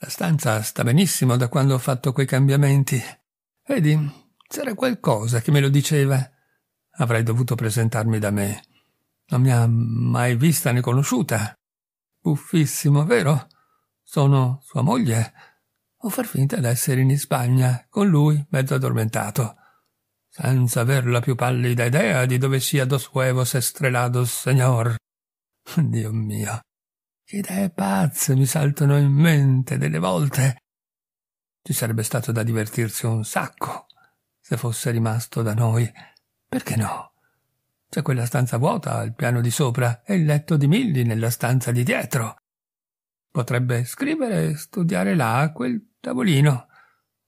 La stanza sta benissimo da quando ho fatto quei cambiamenti. Vedi, c'era qualcosa che me lo diceva. Avrei dovuto presentarmi da me. Non mi ha mai vista né conosciuta. Buffissimo, vero? Sono sua moglie. O far finta d'essere in Spagna, con lui mezzo addormentato, senza aver la più pallida idea di dove sia dos huevos estrelados, signor. Dio mio, idee pazze mi saltano in mente delle volte. Ci sarebbe stato da divertirsi un sacco se fosse rimasto da noi. Perché no? C'è quella stanza vuota al piano di sopra e il letto di Milli nella stanza di dietro. Potrebbe scrivere e studiare là a quel tavolino,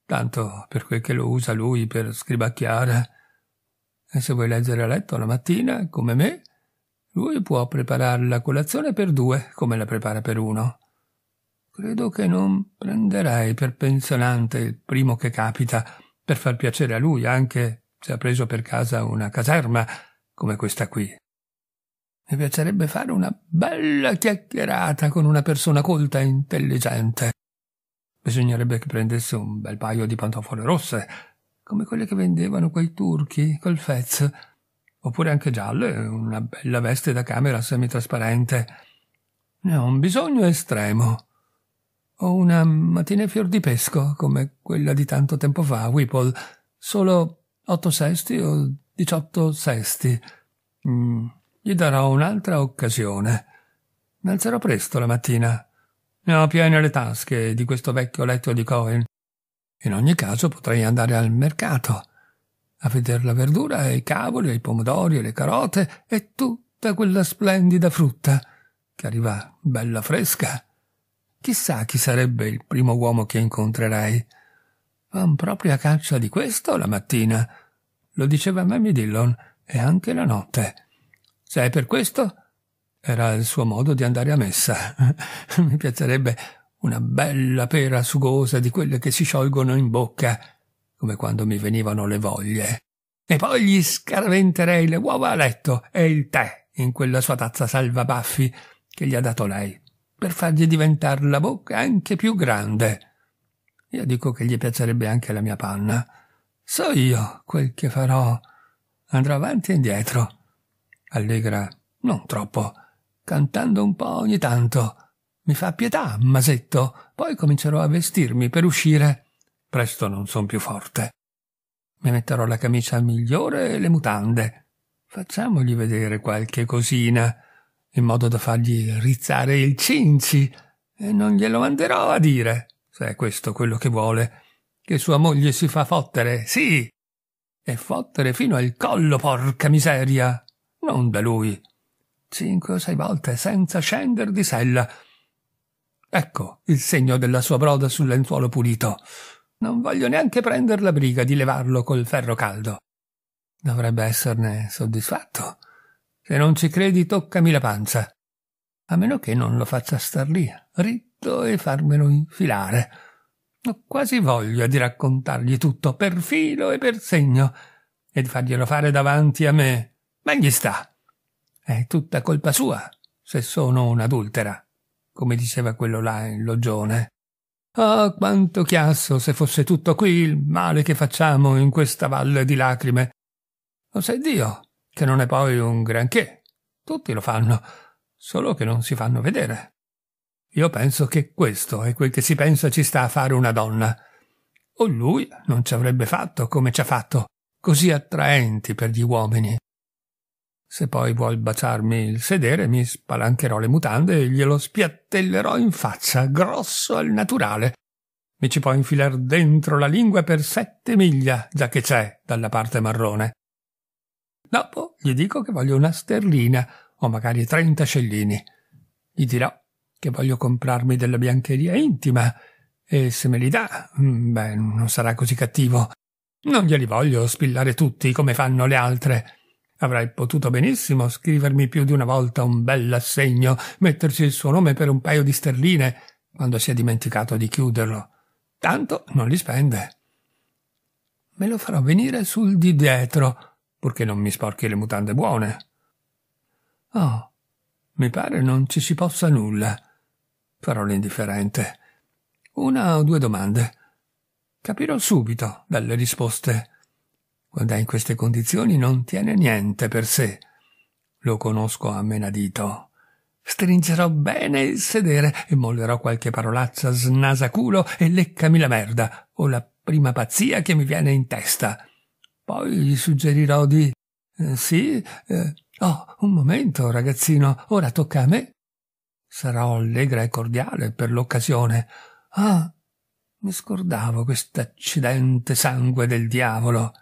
tanto per quel che lo usa lui per scribacchiare. E se vuoi leggere a letto la mattina, come me, lui può preparare la colazione per due, come la prepara per uno. Credo che non prenderei per pensionante il primo che capita, per far piacere a lui, anche se ha preso per casa una caserma, come questa qui. Mi piacerebbe fare una bella chiacchierata con una persona colta e intelligente. Bisognerebbe che prendesse un bel paio di pantofole rosse, come quelle che vendevano quei turchi col fez oppure anche giallo e una bella veste da camera semitrasparente. Ne ho un bisogno estremo. Ho una mattina fior di pesco, come quella di tanto tempo fa, Whipple, solo otto sesti o diciotto sesti. Mm, gli darò un'altra occasione. Mi alzerò presto la mattina. Ne ho piene le tasche di questo vecchio letto di Cohen. In ogni caso potrei andare al mercato a veder la verdura e i cavoli e i pomodori e le carote e tutta quella splendida frutta che arriva bella fresca. Chissà chi sarebbe il primo uomo che incontrerai. Van proprio a caccia di questo la mattina. Lo diceva Mammy Dillon e anche la notte. Se è per questo, era il suo modo di andare a messa. Mi piacerebbe una bella pera sugosa di quelle che si sciolgono in bocca come quando mi venivano le voglie. E poi gli scaraventerei le uova a letto e il tè in quella sua tazza salvabaffi che gli ha dato lei, per fargli diventare la bocca anche più grande. Io dico che gli piacerebbe anche la mia panna. So io quel che farò. Andrò avanti e indietro. Allegra, non troppo, cantando un po' ogni tanto. Mi fa pietà, masetto. Poi comincerò a vestirmi per uscire. Presto non son più forte. Mi metterò la camicia migliore e le mutande. Facciamogli vedere qualche cosina, in modo da fargli rizzare il cinci, e non glielo manderò a dire, se è questo quello che vuole, che sua moglie si fa fottere, sì, e fottere fino al collo, porca miseria, non da lui. Cinque o sei volte senza scender di sella. Ecco il segno della sua broda sul lenzuolo pulito. Non voglio neanche prender la briga di levarlo col ferro caldo. Dovrebbe esserne soddisfatto. Se non ci credi, toccami la pancia. A meno che non lo faccia star lì, ritto e farmelo infilare. Ho quasi voglia di raccontargli tutto, per filo e per segno, e di farglielo fare davanti a me. Ma gli sta. È tutta colpa sua, se sono un'adultera, come diceva quello là in logione. Ah, quanto chiasso se fosse tutto qui il male che facciamo in questa valle di lacrime. Lo oh, sai Dio, che non è poi un granché. Tutti lo fanno, solo che non si fanno vedere. Io penso che questo è quel che si pensa ci sta a fare una donna. O lui non ci avrebbe fatto come ci ha fatto, così attraenti per gli uomini. Se poi vuol baciarmi il sedere, mi spalancherò le mutande e glielo spiattellerò in faccia, grosso al naturale. Mi ci può infilar dentro la lingua per sette miglia, già che c'è, dalla parte marrone. Dopo gli dico che voglio una sterlina, o magari trenta scellini. Gli dirò che voglio comprarmi della biancheria intima, e se me li dà, mm, beh, non sarà così cattivo. Non glieli voglio spillare tutti come fanno le altre. Avrei potuto benissimo scrivermi più di una volta un bell'assegno, metterci il suo nome per un paio di sterline, quando si è dimenticato di chiuderlo. Tanto non li spende. Me lo farò venire sul di dietro, purché non mi sporchi le mutande buone. Oh, mi pare non ci si possa nulla. Farò l'indifferente. Una o due domande. Capirò subito dalle risposte. Guardà in queste condizioni non tiene niente per sé. Lo conosco a menadito. Stringerò bene il sedere e mollerò qualche parolaccia snasaculo e leccami la merda o la prima pazzia che mi viene in testa. Poi gli suggerirò di. Eh, sì? Eh, oh, un momento, ragazzino, ora tocca a me. Sarò allegra e cordiale per l'occasione. Ah, mi scordavo quest'accidente sangue del diavolo.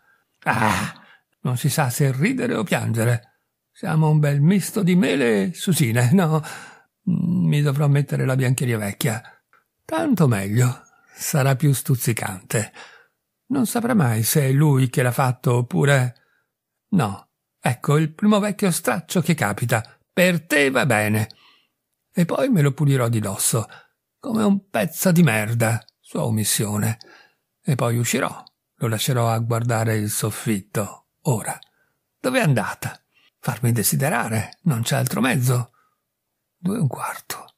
Ah, non si sa se ridere o piangere. Siamo un bel misto di mele e susine, no? Mm, mi dovrò mettere la biancheria vecchia. Tanto meglio. Sarà più stuzzicante. Non saprà mai se è lui che l'ha fatto oppure... No. Ecco, il primo vecchio straccio che capita. Per te va bene. E poi me lo pulirò di dosso, come un pezzo di merda, sua omissione. E poi uscirò, lo lascerò a guardare il soffitto, ora. Dove è andata? Farmi desiderare, non c'è altro mezzo. Due e un quarto.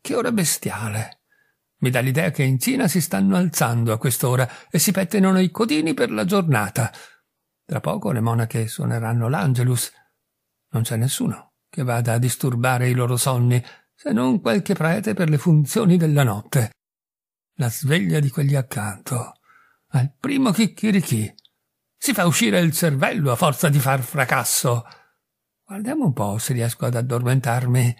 Che ora bestiale. Mi dà l'idea che in Cina si stanno alzando a quest'ora e si pettinano i codini per la giornata. Tra poco le monache suoneranno l'Angelus. Non c'è nessuno che vada a disturbare i loro sonni, se non qualche prete per le funzioni della notte. La sveglia di quelli accanto al primo chicchirichì. Si fa uscire il cervello a forza di far fracasso. Guardiamo un po' se riesco ad addormentarmi.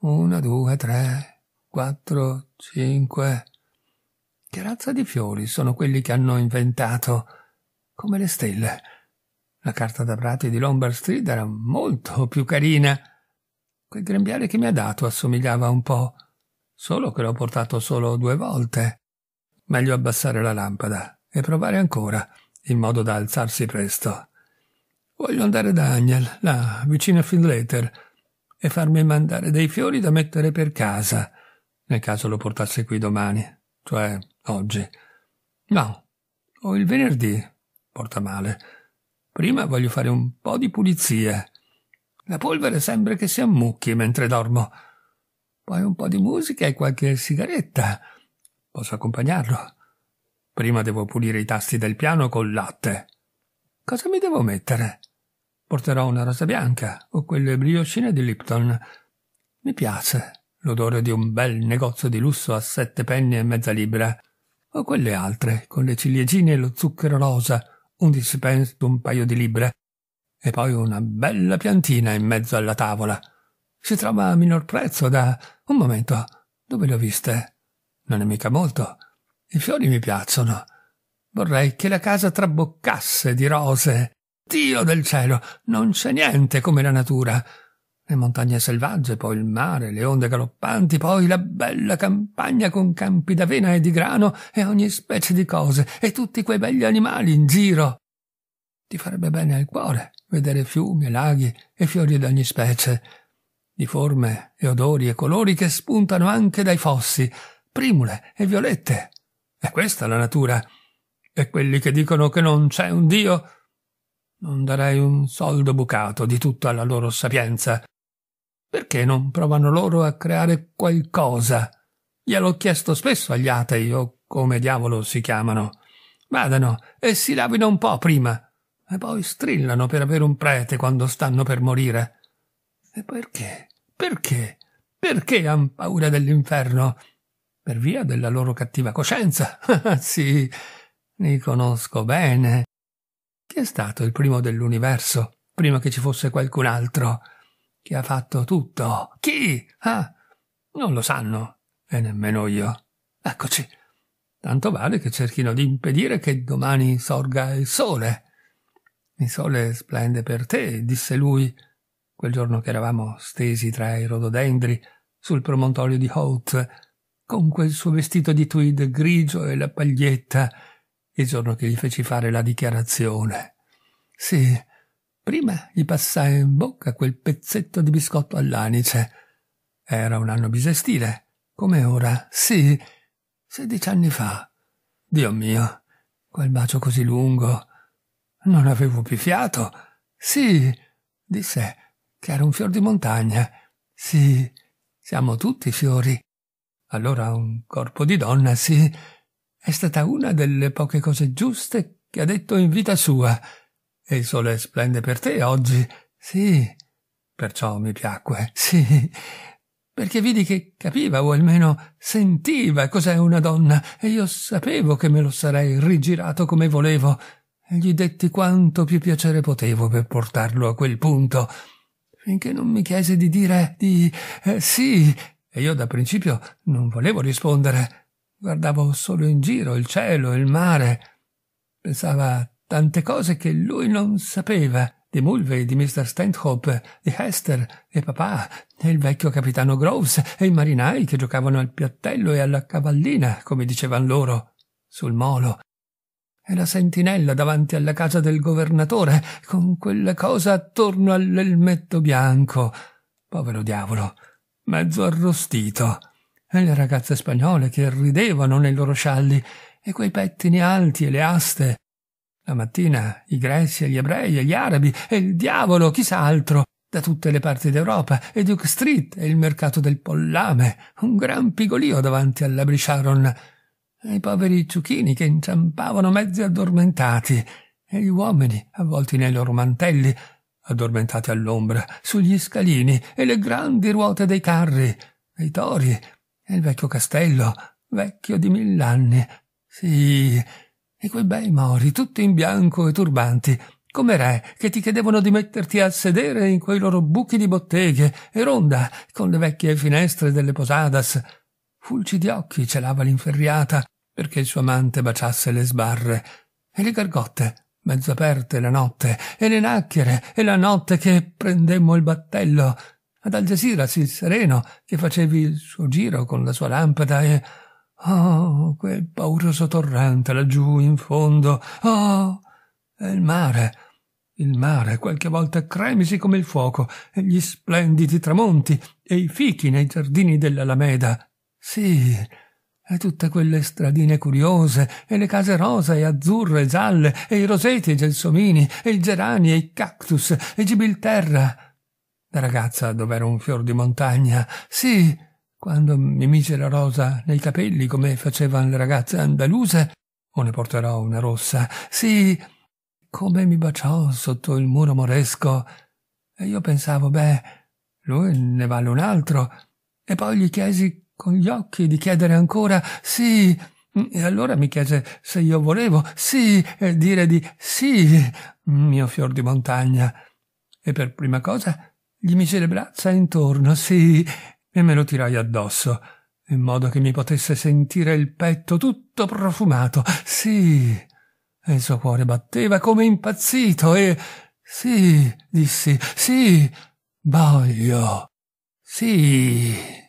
Una, due, tre, quattro, cinque. Che razza di fiori sono quelli che hanno inventato? Come le stelle. La carta da prati di Lombard Street era molto più carina. Quel grembiale che mi ha dato assomigliava un po', solo che l'ho portato solo due volte. Meglio abbassare la lampada e provare ancora, in modo da alzarsi presto. Voglio andare da Agnel, là, vicino a Findlater, e farmi mandare dei fiori da mettere per casa, nel caso lo portasse qui domani, cioè oggi. No, o il venerdì, porta male. Prima voglio fare un po' di pulizia. La polvere sembra che si ammucchi mentre dormo. Poi un po' di musica e qualche sigaretta. Posso accompagnarlo? Prima devo pulire i tasti del piano col latte. Cosa mi devo mettere? Porterò una rosa bianca o quelle brioscine di Lipton. Mi piace l'odore di un bel negozio di lusso a sette penny e mezza libra. O quelle altre, con le ciliegine e lo zucchero rosa, undici pence un paio di libbre. E poi una bella piantina in mezzo alla tavola. Si trova a minor prezzo da... Un momento, dove le ho viste? Non è mica molto i fiori mi piacciono. Vorrei che la casa traboccasse di rose. Dio del cielo, non c'è niente come la natura. Le montagne selvagge, poi il mare, le onde galoppanti, poi la bella campagna con campi d'avena e di grano e ogni specie di cose, e tutti quei begli animali in giro. Ti farebbe bene al cuore vedere fiumi e laghi e fiori d'ogni specie, di forme e odori e colori che spuntano anche dai fossi, primule e violette, è questa la natura. E quelli che dicono che non c'è un Dio. Non darei un soldo bucato di tutta la loro sapienza. Perché non provano loro a creare qualcosa? Gliel'ho chiesto spesso agli atei, o come diavolo si chiamano. Vadano e si lavino un po' prima, e poi strillano per avere un prete quando stanno per morire. E perché? Perché? Perché han paura dell'inferno? per via della loro cattiva coscienza. sì, li conosco bene. Chi è stato il primo dell'universo, prima che ci fosse qualcun altro? Chi ha fatto tutto? Chi? Ah, non lo sanno, e nemmeno io. Eccoci. Tanto vale che cerchino di impedire che domani sorga il sole. Il sole splende per te, disse lui, quel giorno che eravamo stesi tra i rododendri sul promontorio di Holt, con quel suo vestito di tweed grigio e la paglietta, il giorno che gli feci fare la dichiarazione. Sì, prima gli passai in bocca quel pezzetto di biscotto all'anice. Era un anno bisestile, come ora, sì, sedici anni fa. Dio mio, quel bacio così lungo. Non avevo più fiato. Sì, disse, che era un fior di montagna. Sì, siamo tutti fiori. Allora un corpo di donna, sì, è stata una delle poche cose giuste che ha detto in vita sua. E il sole splende per te oggi, sì. Perciò mi piacque, sì. Perché vidi che capiva o almeno sentiva cos'è una donna e io sapevo che me lo sarei rigirato come volevo. E gli detti quanto più piacere potevo per portarlo a quel punto, finché non mi chiese di dire di eh, sì e io da principio non volevo rispondere. Guardavo solo in giro il cielo, il mare. Pensava a tante cose che lui non sapeva di Mulvey, di Mr. Stanhope, di Hester, e papà, e il vecchio capitano Groves, e i marinai che giocavano al piattello e alla cavallina, come dicevano loro, sul molo. E la sentinella davanti alla casa del governatore, con quella cosa attorno all'elmetto bianco. Povero diavolo, mezzo arrostito, e le ragazze spagnole che ridevano nei loro scialli, e quei pettini alti e le aste. La mattina i greci e gli ebrei e gli arabi e il diavolo, chissà altro, da tutte le parti d'Europa, e Duke Street e il mercato del pollame, un gran pigolio davanti alla Bricharon, e i poveri ciuchini che inciampavano mezzi addormentati, e gli uomini avvolti nei loro mantelli addormentati all'ombra, sugli scalini e le grandi ruote dei carri, i tori e il vecchio castello, vecchio di mill'anni. Sì, e quei bei mori, tutti in bianco e turbanti, come re, che ti chiedevano di metterti a sedere in quei loro buchi di botteghe e ronda con le vecchie finestre delle posadas. Fulci di occhi celava l'inferriata perché il suo amante baciasse le sbarre e le gargotte mezzo aperte la notte, e le nacchere, e la notte che prendemmo il battello. Ad Algesiras il sereno, che facevi il suo giro con la sua lampada e... Oh, quel pauroso torrente laggiù in fondo. Oh, e il mare. Il mare, qualche volta cremisi come il fuoco, e gli splendidi tramonti, e i fichi nei giardini dell'Alameda. Sì, e tutte quelle stradine curiose, e le case rosa e azzurre, e gialle, e i roseti, e i gelsomini, e i gerani, e i cactus, e Gibilterra. La ragazza dov'era un fior di montagna, sì, quando mi mise la rosa nei capelli, come facevano le ragazze andaluse, o ne porterò una rossa, sì, come mi baciò sotto il muro moresco. E io pensavo, beh, lui ne vale un altro, e poi gli chiesi con gli occhi di chiedere ancora sì. Mm, e allora mi chiese se io volevo sì e dire di sì, mio fior di montagna. E per prima cosa gli mise le braccia intorno, sì, e me lo tirai addosso, in modo che mi potesse sentire il petto tutto profumato, sì. E il suo cuore batteva come impazzito e sì, dissi, sì, voglio, sì.